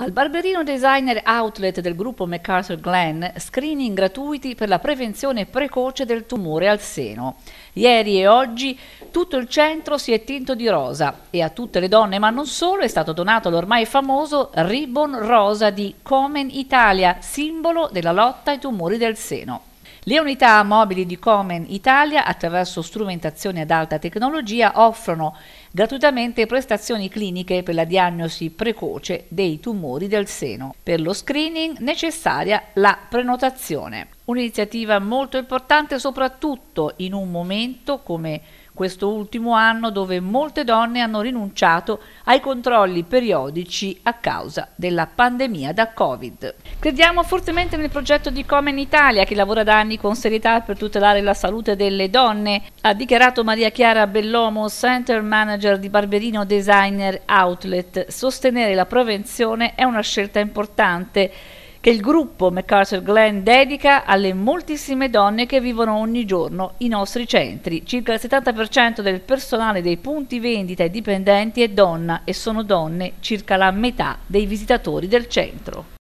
Al Barberino Designer Outlet del gruppo MacArthur Glenn, screening gratuiti per la prevenzione precoce del tumore al seno. Ieri e oggi tutto il centro si è tinto di rosa e a tutte le donne, ma non solo, è stato donato l'ormai famoso ribbon rosa di Comen Italia, simbolo della lotta ai tumori del seno. Le unità mobili di Comen Italia, attraverso strumentazione ad alta tecnologia, offrono gratuitamente prestazioni cliniche per la diagnosi precoce dei tumori del seno. Per lo screening necessaria la prenotazione. Un'iniziativa molto importante soprattutto in un momento come questo ultimo anno dove molte donne hanno rinunciato ai controlli periodici a causa della pandemia da Covid. Crediamo fortemente nel progetto di Comen Italia che lavora da anni con serietà per tutelare la salute delle donne, ha dichiarato Maria Chiara Bellomo, Center Manager di Barberino Designer Outlet. Sostenere la prevenzione è una scelta importante che il gruppo MacArthur Glen dedica alle moltissime donne che vivono ogni giorno i nostri centri. Circa il 70% del personale dei punti vendita e dipendenti è donna e sono donne circa la metà dei visitatori del centro.